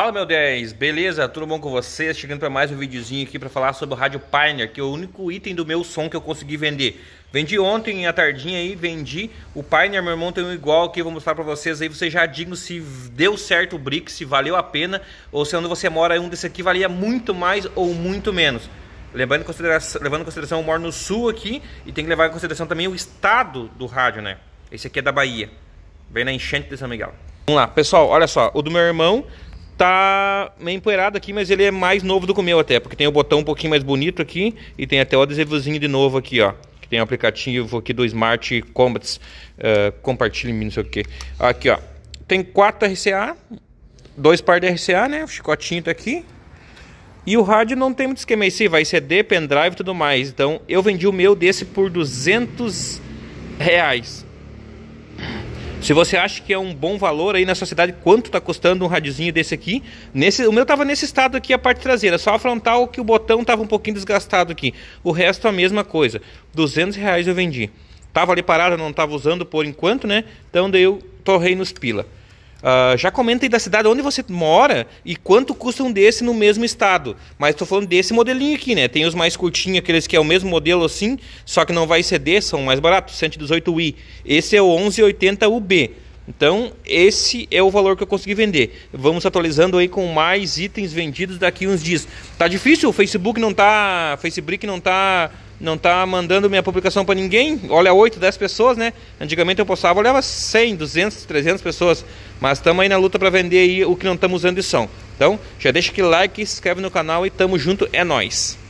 Fala meu 10, beleza? Tudo bom com vocês? Chegando para mais um videozinho aqui para falar sobre o rádio Pioneer, que é o único item do meu som que eu consegui vender. Vendi ontem à tardinha aí, vendi o Pioneer, meu irmão tem um igual aqui, vou mostrar para vocês aí, Você já digam se deu certo o brick, se valeu a pena, ou se onde você mora um desse aqui valia muito mais ou muito menos. Levando em consideração, levando em consideração, eu moro no sul aqui e tem que levar em consideração também o estado do rádio, né? Esse aqui é da Bahia, vem na enchente de São Miguel. Vamos lá, pessoal, olha só, o do meu irmão tá meio empoeirado aqui, mas ele é mais novo do que o meu até, porque tem o botão um pouquinho mais bonito aqui e tem até o adesivozinho de novo aqui, ó. Que tem o aplicativo aqui do Smart Combats, uh, eh, compartilhe não sei o que. Aqui, ó. Tem quatro RCA, dois par de RCA, né? O chicotinho tá aqui. E o rádio não tem muito esquema esse, vai CD, pendrive e tudo mais. Então eu vendi o meu desse por 200 reais. Se você acha que é um bom valor aí na sua cidade, quanto está custando um radizinho desse aqui? Nesse, o meu estava nesse estado aqui, a parte traseira, só a frontal que o botão estava um pouquinho desgastado aqui. O resto a mesma coisa. 200 reais eu vendi. Tava ali parado, não tava usando por enquanto, né? Então daí eu torrei nos pila. Uh, já comenta aí da cidade onde você mora e quanto custa um desse no mesmo estado. Mas estou falando desse modelinho aqui, né? Tem os mais curtinhos, aqueles que é o mesmo modelo assim, só que não vai ceder, são mais baratos, 118i. Esse é o 1180UB. Então, esse é o valor que eu consegui vender. Vamos atualizando aí com mais itens vendidos daqui uns dias. Tá difícil, o Facebook não tá, Facebook não tá não tá mandando minha publicação para ninguém, olha 8, 10 pessoas, né? Antigamente eu postava, olhava 100, 200, 300 pessoas, mas estamos aí na luta para vender aí o que não estamos usando de som. Então, já deixa aquele like, se inscreve no canal e tamo junto, é nós.